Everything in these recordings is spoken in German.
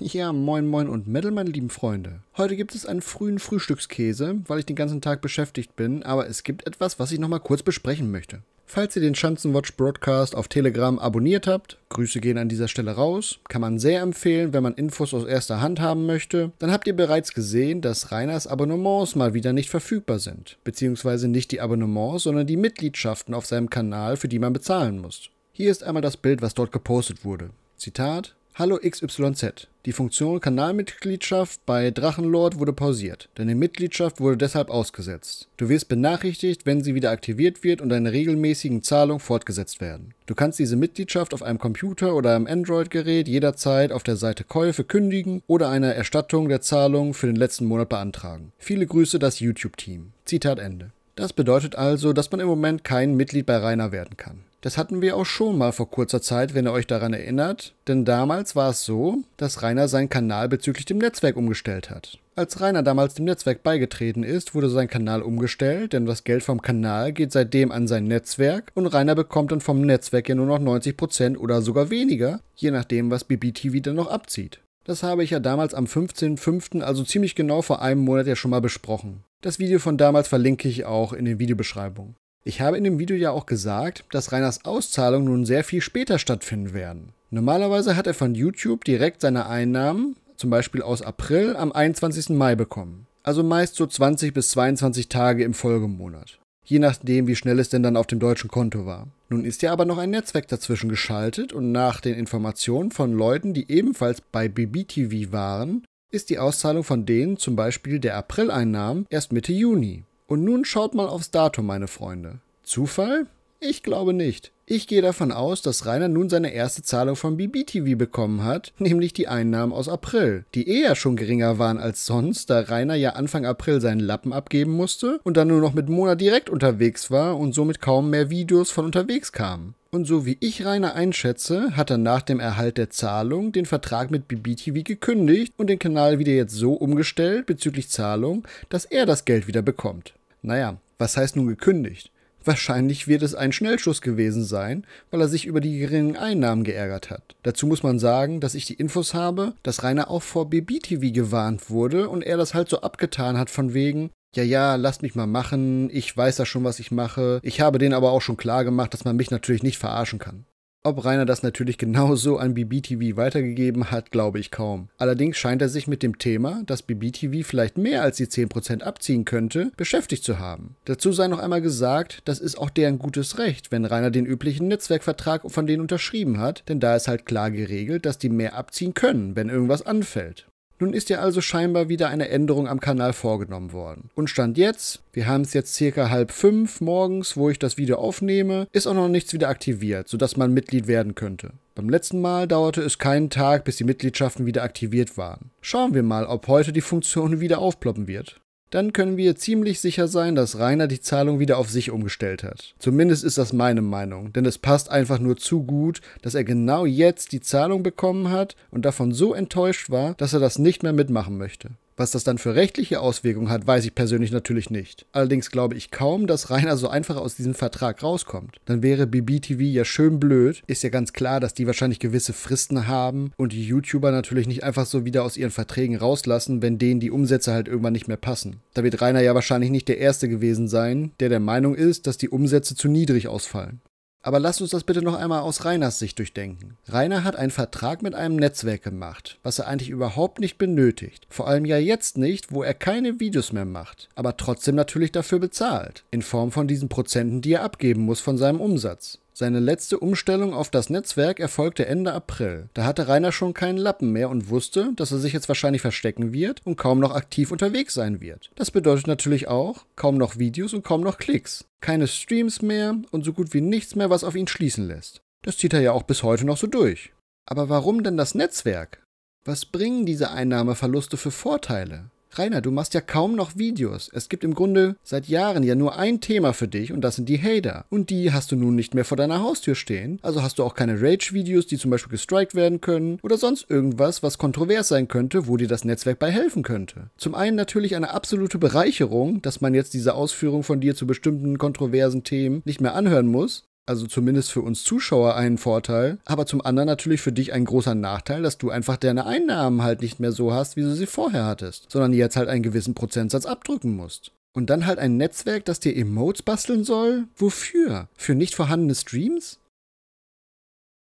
Ja, moin moin und Metal, meine lieben Freunde. Heute gibt es einen frühen Frühstückskäse, weil ich den ganzen Tag beschäftigt bin, aber es gibt etwas, was ich nochmal kurz besprechen möchte. Falls ihr den Schanzenwatch Broadcast auf Telegram abonniert habt, Grüße gehen an dieser Stelle raus, kann man sehr empfehlen, wenn man Infos aus erster Hand haben möchte, dann habt ihr bereits gesehen, dass Rainers Abonnements mal wieder nicht verfügbar sind, beziehungsweise nicht die Abonnements, sondern die Mitgliedschaften auf seinem Kanal, für die man bezahlen muss. Hier ist einmal das Bild, was dort gepostet wurde. Zitat Hallo XYZ. Die Funktion Kanalmitgliedschaft bei Drachenlord wurde pausiert. Deine Mitgliedschaft wurde deshalb ausgesetzt. Du wirst benachrichtigt, wenn sie wieder aktiviert wird und deine regelmäßigen Zahlungen fortgesetzt werden. Du kannst diese Mitgliedschaft auf einem Computer oder einem Android-Gerät jederzeit auf der Seite Käufe kündigen oder eine Erstattung der Zahlungen für den letzten Monat beantragen. Viele Grüße das YouTube-Team. Zitat Ende. Das bedeutet also, dass man im Moment kein Mitglied bei Rainer werden kann. Das hatten wir auch schon mal vor kurzer Zeit, wenn ihr euch daran erinnert, denn damals war es so, dass Rainer seinen Kanal bezüglich dem Netzwerk umgestellt hat. Als Rainer damals dem Netzwerk beigetreten ist, wurde sein Kanal umgestellt, denn das Geld vom Kanal geht seitdem an sein Netzwerk und Rainer bekommt dann vom Netzwerk ja nur noch 90% oder sogar weniger, je nachdem, was BBTV dann noch abzieht. Das habe ich ja damals am 15.05., also ziemlich genau vor einem Monat ja schon mal besprochen. Das Video von damals verlinke ich auch in den Videobeschreibungen. Ich habe in dem Video ja auch gesagt, dass Rainers Auszahlungen nun sehr viel später stattfinden werden. Normalerweise hat er von YouTube direkt seine Einnahmen, zum Beispiel aus April, am 21. Mai bekommen. Also meist so 20 bis 22 Tage im Folgemonat. Je nachdem, wie schnell es denn dann auf dem deutschen Konto war. Nun ist ja aber noch ein Netzwerk dazwischen geschaltet und nach den Informationen von Leuten, die ebenfalls bei BBTV waren, ist die Auszahlung von denen, zum Beispiel der April-Einnahmen, erst Mitte Juni. Und nun schaut mal aufs Datum, meine Freunde. Zufall? Ich glaube nicht. Ich gehe davon aus, dass Rainer nun seine erste Zahlung von BBTV bekommen hat, nämlich die Einnahmen aus April, die eher schon geringer waren als sonst, da Rainer ja Anfang April seinen Lappen abgeben musste und dann nur noch mit Mona direkt unterwegs war und somit kaum mehr Videos von unterwegs kamen. Und so wie ich Rainer einschätze, hat er nach dem Erhalt der Zahlung den Vertrag mit BBTV gekündigt und den Kanal wieder jetzt so umgestellt bezüglich Zahlung, dass er das Geld wieder bekommt. Naja, was heißt nun gekündigt? Wahrscheinlich wird es ein Schnellschuss gewesen sein, weil er sich über die geringen Einnahmen geärgert hat. Dazu muss man sagen, dass ich die Infos habe, dass Rainer auch vor BBTV gewarnt wurde und er das halt so abgetan hat von wegen, ja, ja, lasst mich mal machen, ich weiß ja schon, was ich mache. Ich habe denen aber auch schon klar gemacht, dass man mich natürlich nicht verarschen kann. Ob Rainer das natürlich genauso an BBTV weitergegeben hat, glaube ich kaum. Allerdings scheint er sich mit dem Thema, dass BBTV vielleicht mehr als die 10% abziehen könnte, beschäftigt zu haben. Dazu sei noch einmal gesagt, das ist auch deren gutes Recht, wenn Rainer den üblichen Netzwerkvertrag von denen unterschrieben hat, denn da ist halt klar geregelt, dass die mehr abziehen können, wenn irgendwas anfällt. Nun ist ja also scheinbar wieder eine Änderung am Kanal vorgenommen worden. Und Stand jetzt, wir haben es jetzt circa halb fünf morgens, wo ich das Video aufnehme, ist auch noch nichts wieder aktiviert, sodass man Mitglied werden könnte. Beim letzten Mal dauerte es keinen Tag, bis die Mitgliedschaften wieder aktiviert waren. Schauen wir mal, ob heute die Funktion wieder aufploppen wird dann können wir ziemlich sicher sein, dass Rainer die Zahlung wieder auf sich umgestellt hat. Zumindest ist das meine Meinung, denn es passt einfach nur zu gut, dass er genau jetzt die Zahlung bekommen hat und davon so enttäuscht war, dass er das nicht mehr mitmachen möchte. Was das dann für rechtliche Auswirkungen hat, weiß ich persönlich natürlich nicht. Allerdings glaube ich kaum, dass Rainer so einfach aus diesem Vertrag rauskommt. Dann wäre BBTV ja schön blöd. Ist ja ganz klar, dass die wahrscheinlich gewisse Fristen haben und die YouTuber natürlich nicht einfach so wieder aus ihren Verträgen rauslassen, wenn denen die Umsätze halt irgendwann nicht mehr passen. Da wird Rainer ja wahrscheinlich nicht der Erste gewesen sein, der der Meinung ist, dass die Umsätze zu niedrig ausfallen. Aber lasst uns das bitte noch einmal aus Rainers Sicht durchdenken. Rainer hat einen Vertrag mit einem Netzwerk gemacht, was er eigentlich überhaupt nicht benötigt. Vor allem ja jetzt nicht, wo er keine Videos mehr macht, aber trotzdem natürlich dafür bezahlt. In Form von diesen Prozenten, die er abgeben muss von seinem Umsatz. Seine letzte Umstellung auf das Netzwerk erfolgte Ende April. Da hatte Rainer schon keinen Lappen mehr und wusste, dass er sich jetzt wahrscheinlich verstecken wird und kaum noch aktiv unterwegs sein wird. Das bedeutet natürlich auch kaum noch Videos und kaum noch Klicks. Keine Streams mehr und so gut wie nichts mehr, was auf ihn schließen lässt. Das zieht er ja auch bis heute noch so durch. Aber warum denn das Netzwerk? Was bringen diese Einnahmeverluste für Vorteile? Rainer, du machst ja kaum noch Videos. Es gibt im Grunde seit Jahren ja nur ein Thema für dich und das sind die Hater. Und die hast du nun nicht mehr vor deiner Haustür stehen. Also hast du auch keine Rage-Videos, die zum Beispiel gestrikt werden können oder sonst irgendwas, was kontrovers sein könnte, wo dir das Netzwerk bei helfen könnte. Zum einen natürlich eine absolute Bereicherung, dass man jetzt diese Ausführung von dir zu bestimmten kontroversen Themen nicht mehr anhören muss also zumindest für uns Zuschauer einen Vorteil, aber zum anderen natürlich für dich ein großer Nachteil, dass du einfach deine Einnahmen halt nicht mehr so hast, wie du sie vorher hattest, sondern jetzt halt einen gewissen Prozentsatz abdrücken musst. Und dann halt ein Netzwerk, das dir Emotes basteln soll? Wofür? Für nicht vorhandene Streams?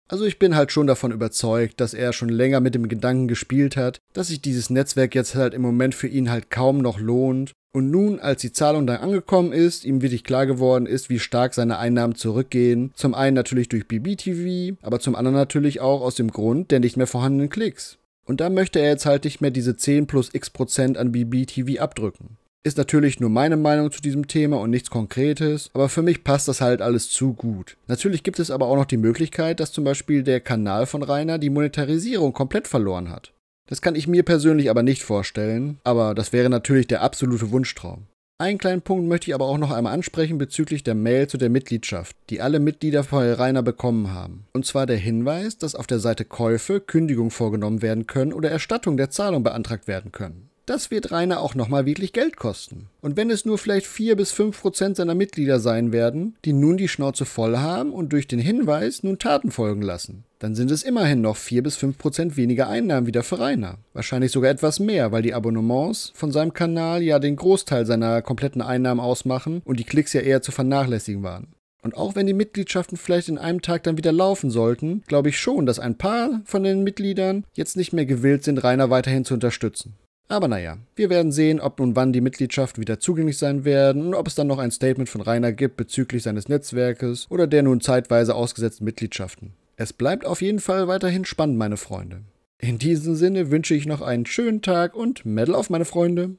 Also ich bin halt schon davon überzeugt, dass er schon länger mit dem Gedanken gespielt hat, dass sich dieses Netzwerk jetzt halt im Moment für ihn halt kaum noch lohnt und nun, als die Zahlung dann angekommen ist, ihm wirklich klar geworden ist, wie stark seine Einnahmen zurückgehen. Zum einen natürlich durch BBTV, aber zum anderen natürlich auch aus dem Grund der nicht mehr vorhandenen Klicks. Und da möchte er jetzt halt nicht mehr diese 10 plus x Prozent an BBTV abdrücken. Ist natürlich nur meine Meinung zu diesem Thema und nichts Konkretes, aber für mich passt das halt alles zu gut. Natürlich gibt es aber auch noch die Möglichkeit, dass zum Beispiel der Kanal von Rainer die Monetarisierung komplett verloren hat. Das kann ich mir persönlich aber nicht vorstellen, aber das wäre natürlich der absolute Wunschtraum. Einen kleinen Punkt möchte ich aber auch noch einmal ansprechen bezüglich der Mail zu der Mitgliedschaft, die alle Mitglieder von Rainer bekommen haben. Und zwar der Hinweis, dass auf der Seite Käufe Kündigung vorgenommen werden können oder Erstattung der Zahlung beantragt werden können. Das wird Rainer auch nochmal wirklich Geld kosten. Und wenn es nur vielleicht 4 bis 5 Prozent seiner Mitglieder sein werden, die nun die Schnauze voll haben und durch den Hinweis nun Taten folgen lassen, dann sind es immerhin noch 4 bis 5 Prozent weniger Einnahmen wieder für Rainer. Wahrscheinlich sogar etwas mehr, weil die Abonnements von seinem Kanal ja den Großteil seiner kompletten Einnahmen ausmachen und die Klicks ja eher zu vernachlässigen waren. Und auch wenn die Mitgliedschaften vielleicht in einem Tag dann wieder laufen sollten, glaube ich schon, dass ein paar von den Mitgliedern jetzt nicht mehr gewillt sind, Rainer weiterhin zu unterstützen. Aber naja, wir werden sehen, ob nun wann die Mitgliedschaften wieder zugänglich sein werden und ob es dann noch ein Statement von Rainer gibt bezüglich seines Netzwerkes oder der nun zeitweise ausgesetzten Mitgliedschaften. Es bleibt auf jeden Fall weiterhin spannend, meine Freunde. In diesem Sinne wünsche ich noch einen schönen Tag und Medal auf, meine Freunde.